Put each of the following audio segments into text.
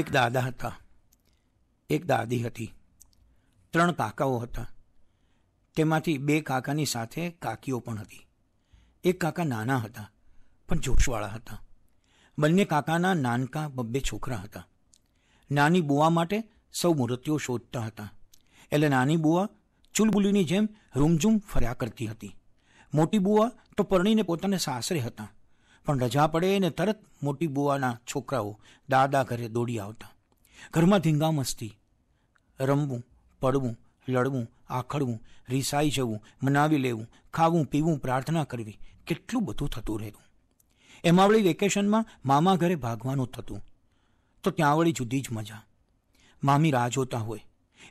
એક દાદા હતા એક દાદી હતી ત્રણ કાકાઓ હતા તેમાંથી બે કાકાની સાથે કાકીઓ પણ હતી એક કાકા નાના હતા પણ જોશવાળા હતા બંને કાકાના નાનકા બબ્બે છોકરા હતા નાની બુવા માટે સૌ મૂર્તિઓ શોધતા હતા એટલે નાની બુવા ચુલબુલીની જેમ રૂમઝૂમ ફર્યા કરતી હતી મોટી બુવા તો પરણીને પોતાને સાસરે હતા પણ રજા પડે ને તરત મોટી બુવાના છોકરાઓ દાદા ઘરે દોડી આવતા ઘરમાં ધીંગામ મસ્તી રમવું પડવું લડવું આખડવું રિસાઈ જવું મનાવી લેવું ખાવું પીવું પ્રાર્થના કરવી કેટલું બધું થતું રહેતું એમાં વળી વેકેશનમાં મામા ઘરે ભાગવાનું થતું તો ત્યાં વળી જુદી જ મજા મામી રાહ જોતા હોય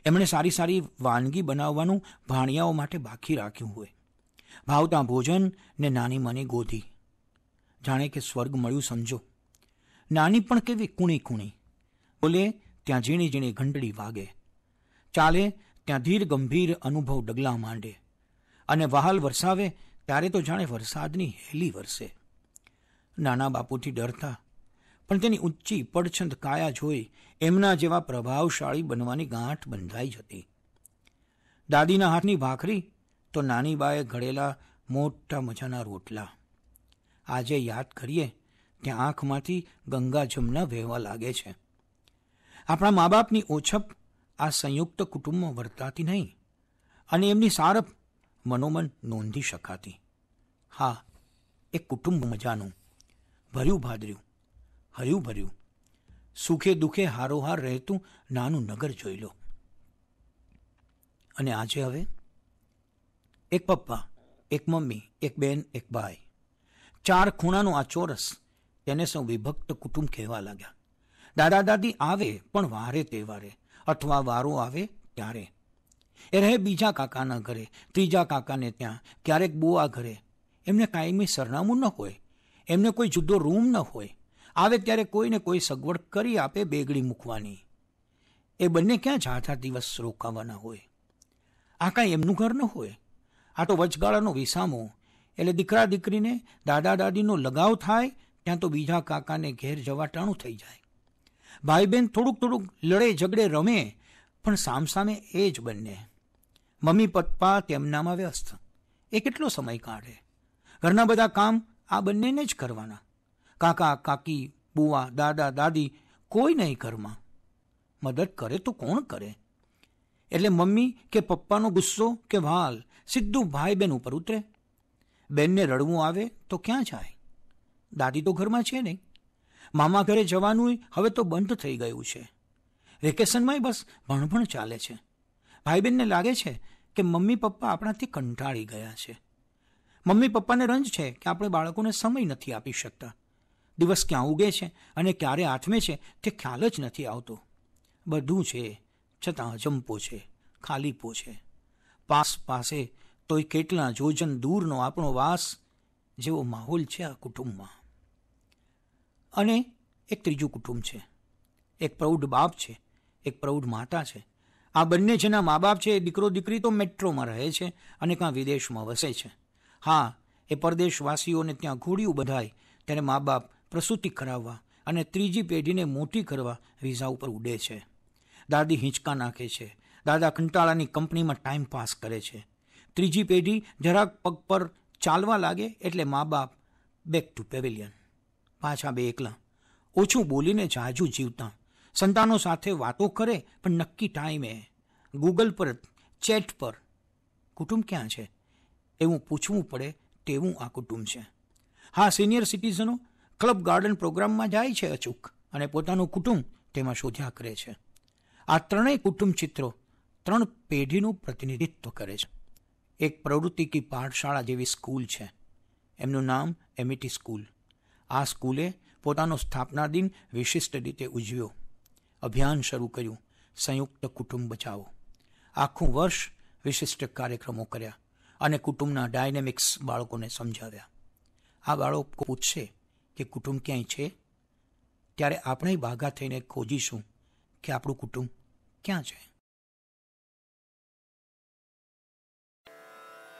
એમણે સારી સારી વાનગી બનાવવાનું ભાણિયાઓ માટે બાકી રાખ્યું હોય ભાવતા ભોજન ને નાની મની ગોધી જાણે કે સ્વર્ગ મળ્યું સમજો નાની પણ કેવી કુણી કુણી બોલે ત્યાં ઝીણી ઝીણી ઘંટડી વાગે ચાલે ત્યાં ધીર ગંભીર અનુભવ ડગલા માંડે અને વહાલ વરસાવે ત્યારે તો જાણે વરસાદની હેલી વરસે નાના બાપુથી ડરતા પણ તેની ઊંચી પડછંદ કાયા જોઈ એમના જેવા પ્રભાવશાળી બનવાની ગાંઠ બંધાઈ જતી દાદીના હાથની ભાખરી તો નાની બાએ ઘડેલા મોટા મજાના રોટલા આજે યાદ કરીએ ત્યાં આંખમાંથી ગંગા જમના વહેવા લાગે છે આપણા મા બાપની ઓછપ આ સંયુક્ત કુટુંબમાં વર્તાતી નહીં અને એમની સારપ મનોમન નોંધી શકાતી હા એ કુટુંબ મજાનું ભર્યું ભાદર્યું હર્યું ભર્યું સુખે દુઃખે હારોહાર રહેતું નાનું નગર જોઈ લો અને આજે હવે એક પપ્પા એક મમ્મી એક બેન એક ભાઈ ચાર ખૂણાનો આ ચોરસ તેને સૌ વિભક્ત કુટુંબ કહેવા લાગ્યા દાદા દાદી આવે પણ વારે તહેવારે અથવા વારો આવે ત્યારે એ રહે બીજા કાકાના ઘરે ત્રીજા કાકાને ત્યાં ક્યારેક બુઆ ઘરે એમને કાયમી સરનામું ન હોય એમને કોઈ જુદો રૂમ ન હોય આવે ત્યારે કોઈને કોઈ સગવડ કરી આપે બેગડી મૂકવાની એ બંને ક્યાં જાતા દિવસ રોકાવાના હોય આ કાંઈ એમનું ઘર ન હોય આ તો વચગાળાનો વિસામો એટલે દીકરા દીકરીને દાદા દાદીનો લગાવ થાય ત્યાં તો બીજા કાકાને ઘેર જવા ટાણું થઈ જાય ભાઈ બહેન થોડુંક થોડુંક લડે ઝગડે રમે પણ સામસામે એ જ બંને મમ્મી પપ્પા તેમનામાં વ્યસ્ત એ કેટલો સમય કાઢે ઘરના બધા કામ આ બંનેને જ કરવાના કાકા કાકી બુવા દાદા દાદી કોઈ નહીં ઘરમાં મદદ કરે તો કોણ કરે એટલે મમ્મી કે પપ્પાનો ગુસ્સો કે વાલ સીધું ભાઈ બહેન ઉપર ઉતરે બેનને રડવું આવે તો ક્યાં જાય દાદી તો ઘરમાં છે નહીં મામા ઘરે જવાનું હવે તો બંધ થઈ ગયું છે વેકેશનમાંય બસ ભણભણ ચાલે છે ભાઈ બહેનને લાગે છે કે મમ્મી પપ્પા આપણાથી કંટાળી ગયા છે મમ્મી પપ્પાને રંજ છે કે આપણે બાળકોને સમય નથી આપી શકતા દિવસ ક્યાં ઉગે છે અને ક્યારે આથમે છે તે ખ્યાલ જ નથી આવતો બધું છે છતાં અજંપો છે ખાલીપો છે પાસ પાસે તોય કેટલા જોજન દૂરનો આપણો વાસ જેવો માહોલ છે આ કુટુંબમાં અને એક ત્રીજું કુટુંબ છે એક પ્રૌઢ બાપ છે એક પ્રૌઢ માતા છે આ બંને જેના મા બાપ છે એ દીકરો દીકરી તો મેટ્રોમાં રહે છે અને કાં વિદેશમાં વસે છે હા એ પરદેશવાસીઓને ત્યાં ઘોડિયું બધાય ત્યારે મા બાપ પ્રસૂતિ કરાવવા અને ત્રીજી પેઢીને મોટી કરવા વિઝા ઉપર ઉડે છે દાદી હિંચકા નાખે છે દાદા કંટાળાની કંપનીમાં ટાઈમ પાસ કરે છે ત્રીજી પેઢી જરાક પગ પર ચાલવા લાગે એટલે મા બાપ બેક ટુ પેવેલિયન પાછા બે એકલા ઓછું બોલીને જાજુ જીવતા સંતાનો સાથે વાતો કરે પણ નક્કી ટાઈમે ગૂગલ પર ચેટ પર કુટુંબ ક્યાં છે એવું પૂછવું પડે તેવું આ કુટુંબ છે હા સિનિયર સિટીઝનો ક્લબ ગાર્ડન પ્રોગ્રામમાં જાય છે અચૂક અને પોતાનું કુટુંબ તેમાં શોધ્યા કરે છે આ ત્રણેય કુટુંબ ચિત્રો ત્રણ પેઢીનું પ્રતિનિધિત્વ કરે છે એક પ્રવૃત્તિ કી પાઠશાળા જેવી સ્કૂલ છે એમનું નામ એમિટી e સ્કૂલ આ સ્કૂલે પોતાનો સ્થાપના દિન વિશિષ્ટ રીતે ઉજવ્યો અભિયાન શરૂ કર્યું સંયુક્ત કુટુંબ બચાવો આખું વર્ષ વિશિષ્ટ કાર્યક્રમો કર્યા અને કુટુંબના ડાયનેમિક્સ બાળકોને સમજાવ્યા આ બાળકો પૂછશે કે કુટુંબ ક્યાંય છે ત્યારે આપણે ભાગા થઈને ખોજીશું કે આપણું કુટુંબ ક્યાં છે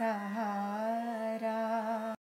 सहा